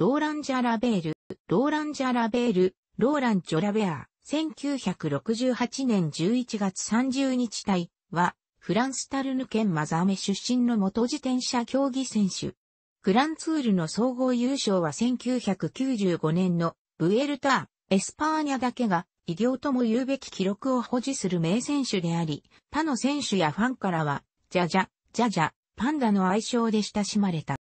ローランジャラベール、ローランジャラベール、ローラン・ジョラベア、1968年11月30日体は、フランスタルヌ県マザーメ出身の元自転車競技選手。グランツールの総合優勝は1995年のブエルター、エスパーニャだけが異業とも言うべき記録を保持する名選手であり、他の選手やファンからは、ジャジャ、ジャジャ、パンダの愛称で親しまれた。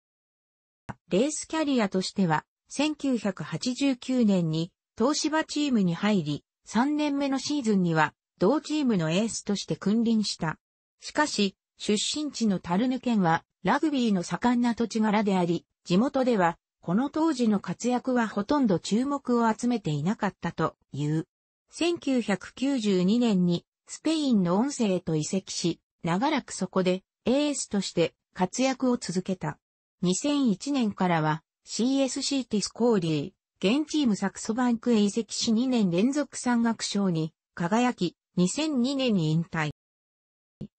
レースキャリアとしては、1989年に東芝チームに入り、3年目のシーズンには同チームのエースとして君臨した。しかし、出身地のタルヌ県はラグビーの盛んな土地柄であり、地元ではこの当時の活躍はほとんど注目を集めていなかったという。1992年にスペインの音声へと移籍し、長らくそこでエースとして活躍を続けた。2001年からは CSC ティスコーリー、現チームサクソバンクへ移籍し2年連続山岳賞に輝き、2002年に引退。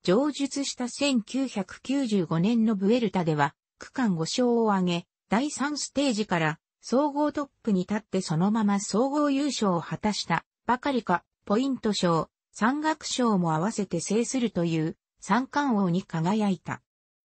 上述した1995年のブエルタでは、区間5勝を挙げ、第3ステージから総合トップに立ってそのまま総合優勝を果たしたばかりか、ポイント賞、山岳賞も合わせて制するという三冠王に輝いた。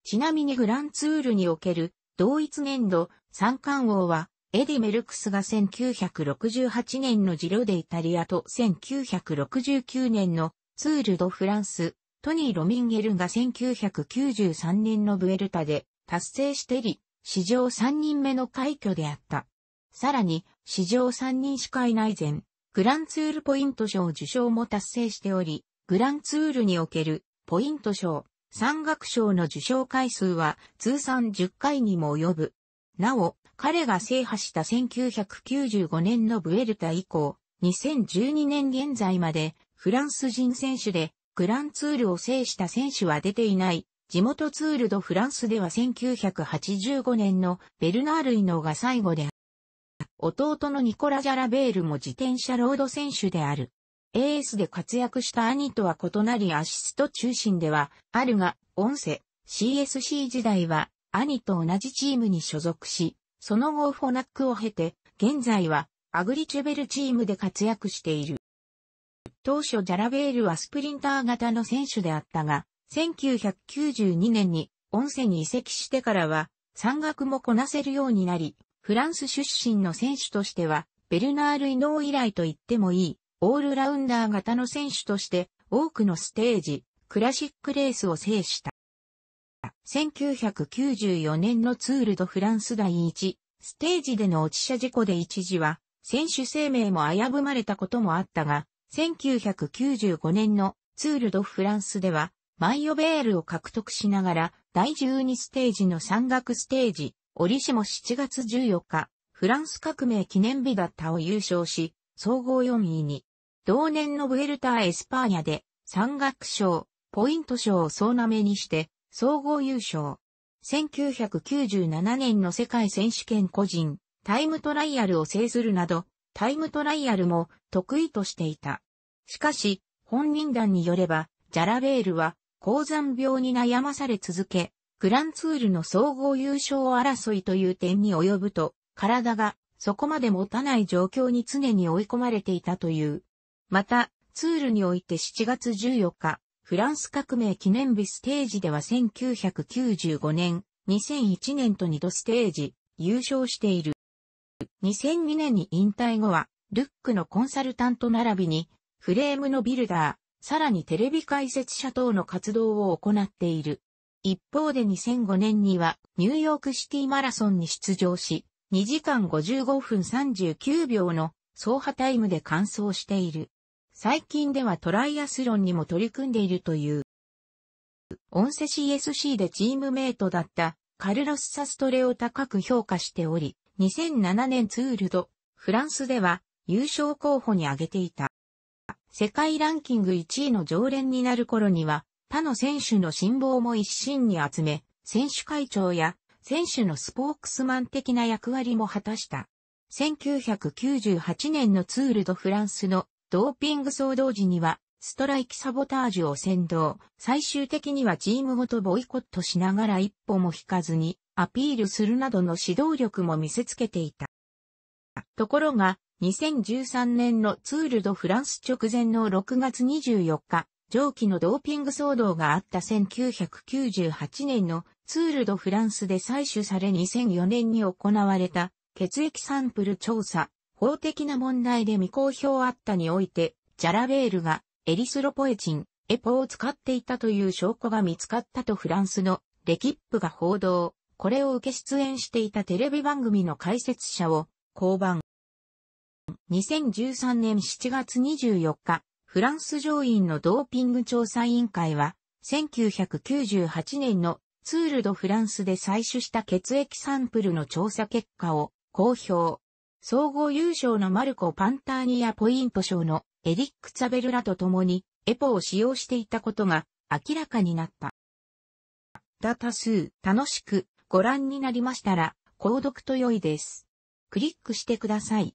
ちなみにグランツールにおける同一年度三冠王はエディ・メルクスが1968年のジロデイタリアと1969年のツール・ド・フランス、トニー・ロミンゲルが1993年のブエルタで達成してり、史上3人目の快挙であった。さらに、史上3人しかいない前、グランツールポイント賞受賞も達成しており、グランツールにおけるポイント賞、山岳賞の受賞回数は通算10回にも及ぶ。なお、彼が制覇した1995年のブエルタ以降、2012年現在までフランス人選手でグランツールを制した選手は出ていない。地元ツールドフランスでは1985年のベルナール・イノが最後である。弟のニコラ・ジャラベールも自転車ロード選手である。エースで活躍した兄とは異なりアシスト中心ではあるが、音声 CSC 時代は兄と同じチームに所属し、その後フォナックを経て、現在はアグリチェベルチームで活躍している。当初ジャラベールはスプリンター型の選手であったが、1992年に音声に移籍してからは、山岳もこなせるようになり、フランス出身の選手としては、ベルナール・イノー以来と言ってもいい、オールラウンダー型の選手として多くのステージ、クラシックレースを制した。1994年のツール・ド・フランス第1ステージでの落ち車事故で一時は選手生命も危ぶまれたこともあったが、1995年のツール・ド・フランスではマイオベールを獲得しながら第12ステージの山岳ステージ、折しも7月14日、フランス革命記念日だったを優勝し、総合4位に同年のブエルター・エスパーニャで、山岳賞、ポイント賞を総なめにして、総合優勝。1997年の世界選手権個人、タイムトライアルを制するなど、タイムトライアルも得意としていた。しかし、本人団によれば、ジャラベールは、高山病に悩まされ続け、グランツールの総合優勝争いという点に及ぶと、体がそこまで持たない状況に常に追い込まれていたという。また、ツールにおいて7月14日、フランス革命記念日ステージでは1995年、2001年と2度ステージ、優勝している。2002年に引退後は、ルックのコンサルタント並びに、フレームのビルダー、さらにテレビ解説者等の活動を行っている。一方で2005年には、ニューヨークシティマラソンに出場し、2時間55分39秒の走破タイムで完走している。最近ではトライアスロンにも取り組んでいるという。オンセ CSC でチームメイトだったカルロス・サストレを高く評価しており、2007年ツールド、フランスでは優勝候補に挙げていた。世界ランキング1位の常連になる頃には、他の選手の辛抱も一身に集め、選手会長や選手のスポークスマン的な役割も果たした。1998年のツールドフランスのドーピング騒動時には、ストライキサボタージュを先導、最終的にはチームごとボイコットしながら一歩も引かずに、アピールするなどの指導力も見せつけていた。ところが、2013年のツールドフランス直前の6月24日、上記のドーピング騒動があった1998年のツールドフランスで採取され2004年に行われた血液サンプル調査法的な問題で未公表あったにおいて、ジャラベールがエリスロポエチン、エポを使っていたという証拠が見つかったとフランスのレキップが報道、これを受け出演していたテレビ番組の解説者を降板。2013年7月24日、フランス上院のドーピング調査委員会は、1998年のツール・ド・フランスで採取した血液サンプルの調査結果を公表。総合優勝のマルコ・パンターニやポイント賞のエリック・ツァベルらと共にエポを使用していたことが明らかになった。た多数楽しくご覧になりましたら、購読と良いです。クリックしてください。